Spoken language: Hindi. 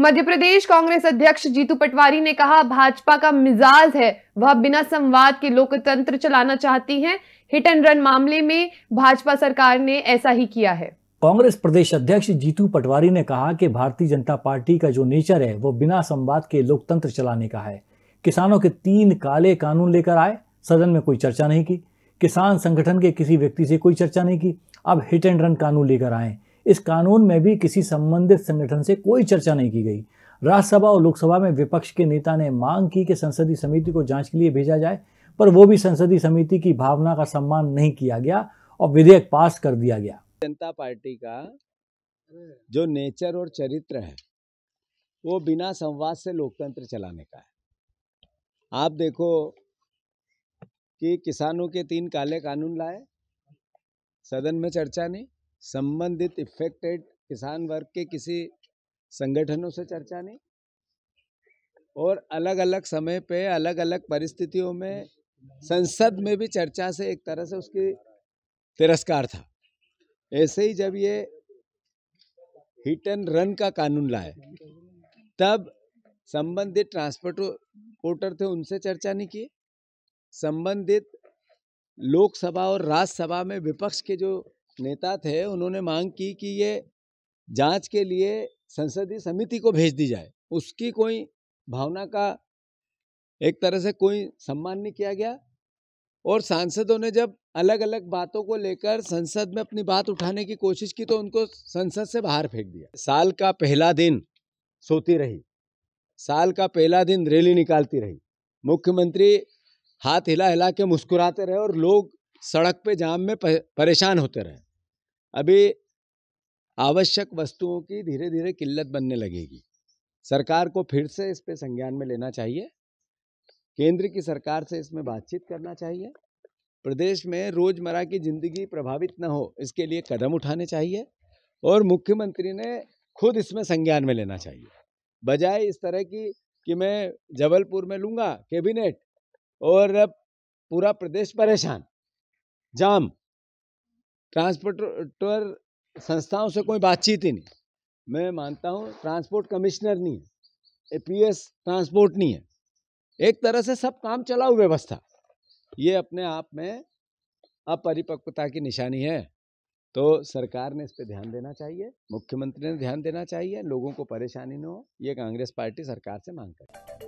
मध्य प्रदेश कांग्रेस अध्यक्ष जीतू पटवारी ने कहा भाजपा का मिजाज है वह बिना संवाद के लोकतंत्र चलाना चाहती है हिट एंड रन मामले में भाजपा सरकार ने ऐसा ही किया है कांग्रेस प्रदेश अध्यक्ष जीतू पटवारी ने कहा कि भारतीय जनता पार्टी का जो नेचर है वो बिना संवाद के लोकतंत्र चलाने का है किसानों के तीन काले कानून लेकर आए सदन में कोई चर्चा नहीं की किसान संगठन के किसी व्यक्ति से कोई चर्चा नहीं की अब हिट एंड रन कानून लेकर आए इस कानून में भी किसी संबंधित संगठन से कोई चर्चा नहीं की गई राज्यसभा और लोकसभा में विपक्ष के नेता ने मांग की कि संसदीय समिति को जांच के लिए भेजा जाए पर वो भी संसदीय समिति की भावना का सम्मान नहीं किया गया और विधेयक पास कर दिया गया जनता पार्टी का जो नेचर और चरित्र है वो बिना संवाद से लोकतंत्र चलाने का है आप देखो कि किसानों के तीन काले कानून लाए सदन में चर्चा नहीं संबंधित इफेक्टेड किसान वर्ग के किसी संगठनों से चर्चा नहीं और अलग अलग समय पे अलग अलग परिस्थितियों में संसद में भी चर्चा से एक तरह से उसकी तिरस्कार था ऐसे ही जब ये हिट एंड रन का कानून लाए तब संबंधित ट्रांसपोर्ट पोर्टर थे उनसे चर्चा नहीं की संबंधित लोकसभा और राज्यसभा में विपक्ष के जो नेता थे उन्होंने मांग की कि ये जांच के लिए संसदीय समिति को भेज दी जाए उसकी कोई भावना का एक तरह से कोई सम्मान नहीं किया गया और सांसदों ने जब अलग अलग बातों को लेकर संसद में अपनी बात उठाने की कोशिश की तो उनको संसद से बाहर फेंक दिया साल का पहला दिन सोती रही साल का पहला दिन रैली निकालती रही मुख्यमंत्री हाथ हिला हिला के मुस्कुराते रहे और लोग सड़क पे जाम में परेशान होते रहे अभी आवश्यक वस्तुओं की धीरे धीरे किल्लत बनने लगेगी सरकार को फिर से इस पे संज्ञान में लेना चाहिए केंद्र की सरकार से इसमें बातचीत करना चाहिए प्रदेश में रोज़मर्रा की ज़िंदगी प्रभावित न हो इसके लिए कदम उठाने चाहिए और मुख्यमंत्री ने खुद इसमें संज्ञान में लेना चाहिए बजाय इस तरह की कि मैं जबलपुर में लूँगा कैबिनेट और पूरा प्रदेश परेशान जाम ट्रांसपोर्टर संस्थाओं से कोई बातचीत ही नहीं मैं मानता हूँ ट्रांसपोर्ट कमिश्नर नहीं है पी एस ट्रांसपोर्ट नहीं है एक तरह से सब काम चलाओ व्यवस्था ये अपने आप में अपरिपक्वता की निशानी है तो सरकार ने इस पर ध्यान देना चाहिए मुख्यमंत्री ने ध्यान देना चाहिए लोगों को परेशानी न हो ये कांग्रेस पार्टी सरकार से मांग कर